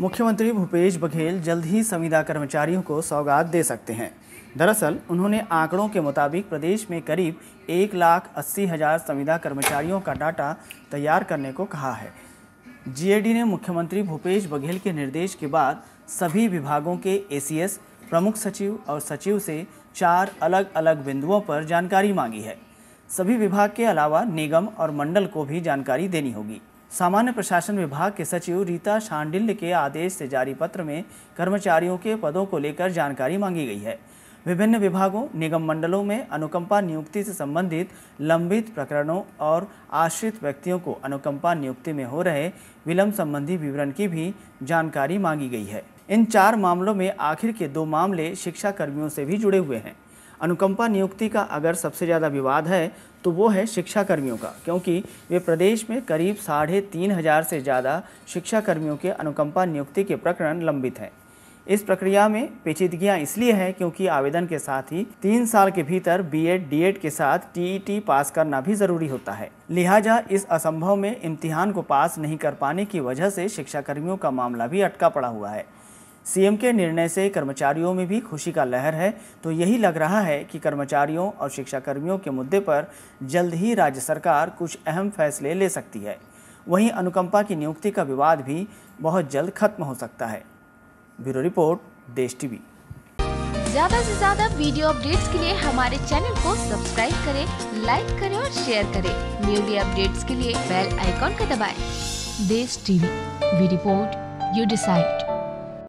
मुख्यमंत्री भूपेश बघेल जल्द ही संविदा कर्मचारियों को सौगात दे सकते हैं दरअसल उन्होंने आंकड़ों के मुताबिक प्रदेश में करीब एक लाख अस्सी हज़ार संविदा कर्मचारियों का डाटा तैयार करने को कहा है जीएडी ने मुख्यमंत्री भूपेश बघेल के निर्देश के बाद सभी विभागों के एसीएस, प्रमुख सचिव और सचिव से चार अलग अलग बिंदुओं पर जानकारी मांगी है सभी विभाग के अलावा निगम और मंडल को भी जानकारी देनी होगी सामान्य प्रशासन विभाग के सचिव रीता शांडिल्य के आदेश से जारी पत्र में कर्मचारियों के पदों को लेकर जानकारी मांगी गई है विभिन्न विभागों निगम मंडलों में अनुकंपा नियुक्ति से संबंधित लंबित प्रकरणों और आश्रित व्यक्तियों को अनुकंपा नियुक्ति में हो रहे विलंब संबंधी विवरण की भी जानकारी मांगी गई है इन चार मामलों में आखिर के दो मामले शिक्षा कर्मियों से भी जुड़े हुए हैं अनुकंपा नियुक्ति का अगर सबसे ज़्यादा विवाद है तो वो है शिक्षा कर्मियों का क्योंकि वे प्रदेश में करीब साढ़े तीन हज़ार से ज़्यादा शिक्षा कर्मियों के अनुकंपा नियुक्ति के प्रकरण लंबित हैं इस प्रक्रिया में पेचीदगियाँ इसलिए हैं क्योंकि आवेदन के साथ ही तीन साल के भीतर बीएड डीएड के साथ टीईटी e पास करना भी जरूरी होता है लिहाजा इस असंभव में इम्तिहान को पास नहीं कर पाने की वजह से शिक्षा कर्मियों का मामला भी अटका पड़ा हुआ है सीएम के निर्णय से कर्मचारियों में भी खुशी का लहर है तो यही लग रहा है कि कर्मचारियों और शिक्षा कर्मियों के मुद्दे पर जल्द ही राज्य सरकार कुछ अहम फैसले ले सकती है वहीं अनुकंपा की नियुक्ति का विवाद भी बहुत जल्द खत्म हो सकता है ब्यूरो रिपोर्ट देश टीवी ज्यादा से ज्यादा वीडियो अपडेट्स के लिए हमारे चैनल को सब्सक्राइब करें, लाइक करें और शेयर करें। न्यूली अपडेट्स के लिए बेल आइकॉन का दबाएं। Desh TV we report you decide